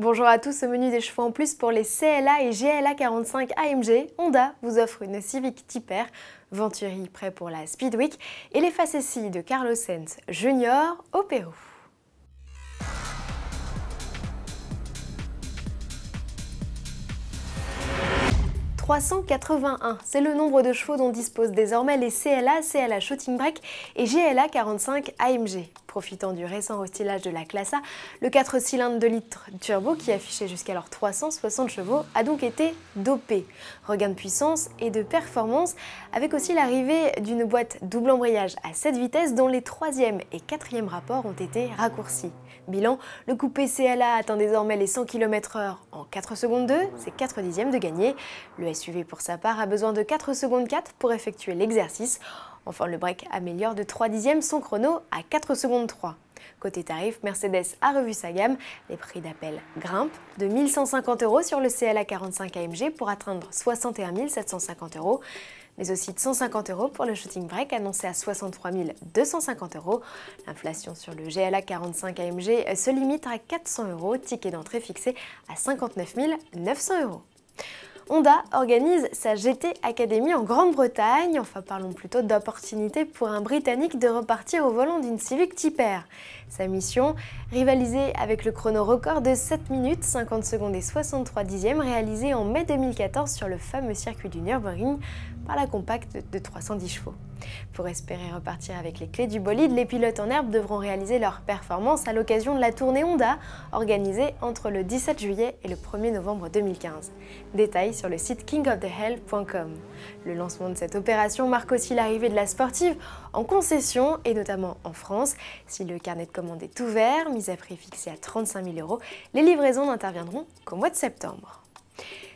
Bonjour à tous, ce menu des chevaux en plus pour les CLA et GLA 45 AMG, Honda vous offre une Civic tipper Venturi prêt pour la Speedweek et les facéties de Carlos Sainz Junior au Pérou. « 381 », c'est le nombre de chevaux dont disposent désormais les CLA, CLA Shooting Break et GLA 45 AMG profitant du récent restylage de la classe A, le 4 cylindres de litre turbo qui affichait jusqu'alors 360 chevaux a donc été dopé. Regain de puissance et de performance avec aussi l'arrivée d'une boîte double embrayage à 7 vitesses dont les 3e et 4e rapports ont été raccourcis. Bilan, le coupé CLA atteint désormais les 100 km/h en 4 secondes 2, c'est 4 dixièmes de gagné. Le SUV pour sa part a besoin de 4 secondes 4 pour effectuer l'exercice Enfin, le break améliore de 3 dixièmes son chrono à 4 secondes 3. Côté tarif, Mercedes a revu sa gamme, les prix d'appel grimpent de 1150 euros sur le CLA 45 AMG pour atteindre 61 750 euros, mais aussi de 150 euros pour le shooting break annoncé à 63 250 euros. L'inflation sur le GLA 45 AMG se limite à 400 euros, ticket d'entrée fixé à 59 900 euros. Honda organise sa GT Academy en Grande-Bretagne, enfin parlons plutôt d'opportunité pour un Britannique de repartir au volant d'une Civic Type Sa mission Rivaliser avec le chrono record de 7 minutes 50 secondes et 63 dixièmes réalisé en mai 2014 sur le fameux circuit du Nürburgring par la compacte de 310 chevaux. Pour espérer repartir avec les clés du bolide, les pilotes en herbe devront réaliser leur performance à l'occasion de la tournée Honda, organisée entre le 17 juillet et le 1er novembre 2015. Détails sur le site kingofthehell.com. Le lancement de cette opération marque aussi l'arrivée de la sportive en concession et notamment en France. Si le carnet de commande est ouvert, mise à prix fixé à 35 000 euros, les livraisons n'interviendront qu'au mois de septembre.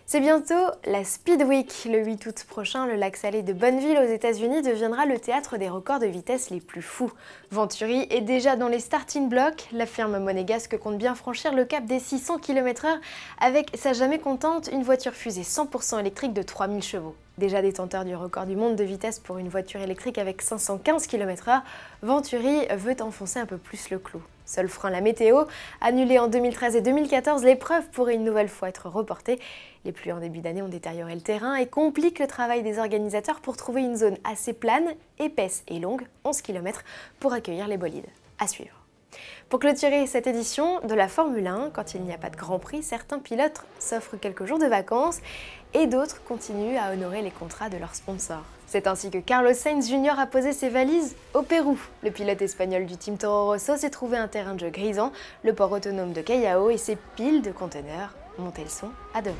C'est bientôt la Speed Week. Le 8 août prochain, le lac salé de Bonneville aux États-Unis deviendra le théâtre des records de vitesse les plus fous. Venturi est déjà dans les starting blocks. La firme monégasque compte bien franchir le cap des 600 km/h avec sa jamais contente une voiture fusée 100% électrique de 3000 chevaux. Déjà détenteur du record du monde de vitesse pour une voiture électrique avec 515 km/h, Venturi veut enfoncer un peu plus le clou. Seul frein, la météo. Annulée en 2013 et 2014, l'épreuve pourrait une nouvelle fois être reportée. Les pluies en début d'année ont détérioré le terrain et compliquent le travail des organisateurs pour trouver une zone assez plane, épaisse et longue, 11 km, pour accueillir les bolides. À suivre. Pour clôturer cette édition de la Formule 1, quand il n'y a pas de Grand Prix, certains pilotes s'offrent quelques jours de vacances et d'autres continuent à honorer les contrats de leurs sponsors. C'est ainsi que Carlos Sainz Jr. a posé ses valises au Pérou. Le pilote espagnol du team Toro Rosso s'est trouvé un terrain de jeu grisant, le port autonome de Callao et ses piles de conteneurs. Montez le son, à demain.